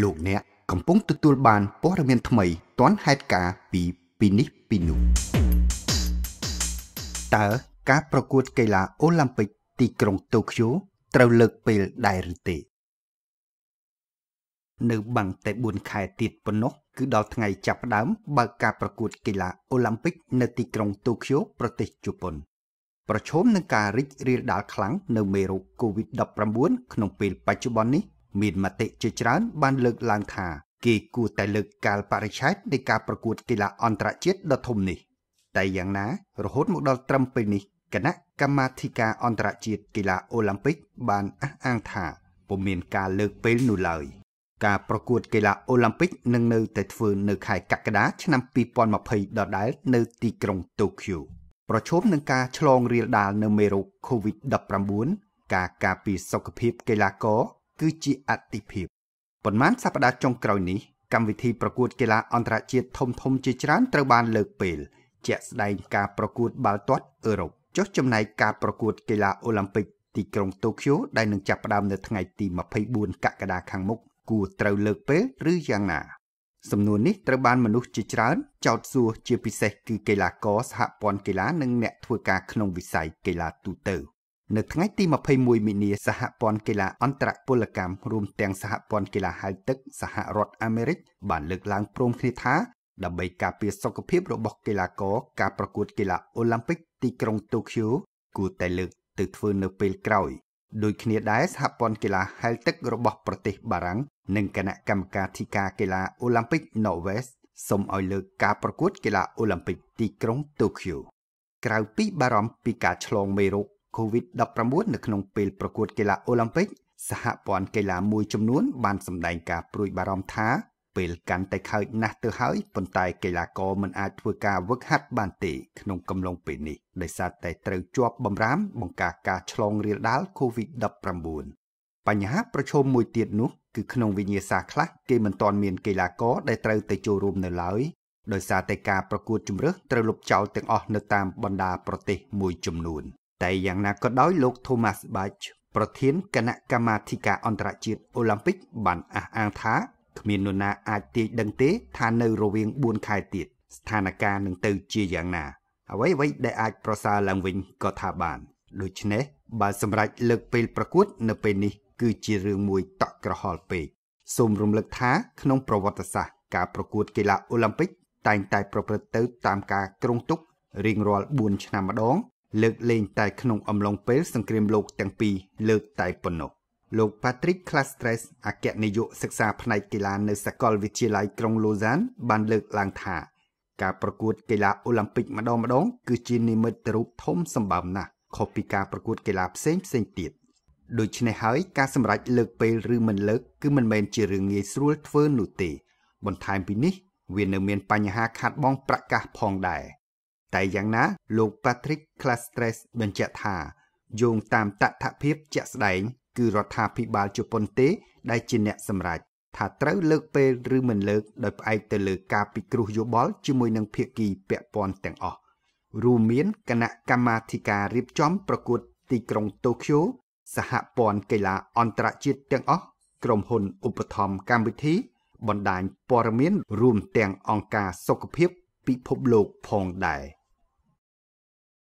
លោកអ្នកកំពុងទទួលបានព័ត៌មានថ្មីទាន់ហេតុការណ៍ពីពីនេះពីនោះតើការប្រកួតកីឡាអូឡ িম্প ពិកទីក្រុងតូក្យូ ត្រូវលើកពេលដែរឬទេនៅបាំងតែ4ខែទៀតប៉ុណ្ណោះគឺដល់ថ្ងៃចាប់ផ្ដើម បើកការប្រកួតកីឡាអូឡ িম্প ពិកនៅទីក្រុងតូក្យូប្រទេសជប៉ុន ប្រឈមនឹងការរីករាលដាលខ្លាំងនៅមេរោគ COVID-19 ក្នុងពេលបច្ចុប្បន្ននេះមានមតិជាច្រើនបានលើកឡើងថាគេគួរតែលើកកាលបរិច្ឆេទនៃការប្រកួតកីឡាអន្តរជាតិដ៏ធំនេះ តែយ៉ាងណារហូតមកដល់ត្រឹមពេលនេះគណៈកម្មាធិការអន្តរជាតិកីឡាអូឡ িম্প ិកបានអះអាងថាពុំមានការលើកពេលនោះឡើយការប្រកួតកីឡាអូឡ িম্প ិកនឹងនៅតែធ្វើនៅខែកក្កដាឆ្នាំ2020ដដែលនៅទីក្រុងតូក្យូប្រឈមនឹងការឆ្លងរាលដាលនៅមេរោគ COVID-19 ការការពារសុខភាពកីឡាករគឺជាអតិភិបប៉ុន្មានសប្តាហ៍ចុងក្រោយនេះកម្មវិធីប្រកួតកីឡាអន្តរជាតិធំធំជាច្រើនត្រូវបាន លើកពេល ជាក់ស្ដែងការប្រកួតបាល់ទាត់អឺរ៉ុបចុះចំណែកការប្រកួតកីឡាអូឡ িম্প ពិកទីក្រុងតូក្យូដែលនឹងចាប់ផ្ដើមនៅថ្ងៃទី24កក្កដាខាងមុខគួរត្រូវលើកពេលឬយ៉ាងណាសំណួរនេះត្រូវបាន មនុស្សជាច្រើន ចោទសួរជាពិសេសគឺកីឡាករសហព័ន្ធកីឡានិងអ្នកធ្វើការក្នុងវិស័យកីឡាទូទៅ។នៅថ្ងៃទី21មីនាសហព័ន្ធកីឡាអន្តរពលកម្មរួមទាំងសហព័ន្ធកីឡាហៅទឹកសហរដ្ឋអាមេរិកបានលើកឡើងព្រមគ្នាថាដើម្បីការពារសុខភាពរបស់កីឡាករការប្រកួតកីឡាអូឡ িম্প ិកទីក្រុងតូក្យូគួរតែលើកទៅធ្វើនៅពេលក្រោយដូចគ្នាដែរសហព័ន្ធកីឡាហែលទឹករបស់ប្រទេសបារាំងនិងគណៈកម្មការធិការកីឡាអូឡ িম্প ិក Norway សូមឲ្យលើកការប្រកួតកីឡាអូឡ িম্প ិកទីក្រុងតូក្យូក្រៅពីបារម្ភពីការឆ្លងមេរោគ COVID-19 នៅក្នុងពេលប្រកួតកីឡាអូឡ িম্প ពិកសហព័ន្ធកីឡាមួយចំនួនបានសម្ដែងការព្រួយបារម្ភថាពេលកាន់តែខើចណាស់ទៅហើយប៉ុន្តែកីឡាករមិនអាចធ្វើការវឹកហាត់បានទេក្នុងកំឡុងពេលនេះដោយសារតែត្រូវជាប់បំរាមបង្ការការឆ្លងរាលដាល COVID-19 បញ្ហាប្រឈមមួយទៀតនោះគឺក្នុងវិញ្ញាសាខ្លះគេមិនទាន់មានកីឡាករដែលត្រូវទៅចូលរួមនៅឡើយដោយសារតែការប្រកួតជម្រើសត្រូវលុបចោលទាំងអស់នៅតាមបណ្ដាប្រទេសមួយចំនួនតែយ៉ាងណាក៏ដោយលោក Thomas Bach ប្រធានគណៈកម្មាធិការអន្តរជាតិអូឡ িম্প ពិកបានអះអាងថាគ្មាននរណាអាចទាយដឹងទេថានៅរវាង4ខែទៀតស្ថានភាពនឹងទៅជាយ៉ាងណាអ្វីអ្វីដែលអាចប្រសើរឡើងវិញក៏ថាបានដូច្នេះបើសម្រេចលើកពេលប្រកួតនៅពេលនេះ គឺជារឿងមួយតក់ក្រហល់ពេកសូមរំលឹកថាក្នុងប្រវត្តិសាស្ត្រការប្រកួតកីឡាអូឡ িম্প ពិកតែងតែប្រព្រឹត្តទៅតាមការគ្រោងទុករៀងរាល់4ឆ្នាំម្ដងលើកលែងតែក្នុងអំឡុងពេលសង្គ្រាមលោកទាំងពីរលើកតែប៉ុណ្ណោះលោក Patrick Clastres អគ្គនាយកសិក្សាផ្នែកកីឡានៅសាកលវិទ្យាល័យក្រុងលូសាន បានលើកឡើងថាការប្រកួតកីឡាអូឡ িম্প ពិកម្ដងម្ដងគឺជានិមិត្តរូបធំសម្បើមណាស់ខុសពីការប្រកួតកីឡាផ្សេងផ្សេងទៀតដូច្នេះហើយការសម្រេចលើកពេលឬមិនលើកគឺមិនមែនជារឿងងាយស្រួលធ្វើនោះទេ បន្ថែមពីនេះ វានៅមានបញ្ហាខាត់បងប្រកាសផងដែរតែយ៉ាងណាលោក Patrick Clastres បញ្ជាក់ថាយោងតាមតថភាពជាក់ស្ដែង គឺរដ្ឋាភិបាលជប៉ុនទេដែលជាអ្នកសម្រេចថាត្រូវលើកពេលឬមិនលើកដោយផ្អែកទៅលើ ការពិគ្រោះយោបល់ជាមួយនឹងភាគីពាក់ព័ន្ធទាំងអស់រួមមានគណៈកម្មាធិការរៀបចំប្រកួតទីក្រុងតូក្យូសហព័ន្ធកីឡាអន្តរជាតិទាំងអស់ ក្រុមហ៊ុនឧបត្ថម្ភកម្មវិធី បណ្ដាញព័ត៌មាន រួមទាំងអង្គការសុខភាពពិភពលោកផងដែរ។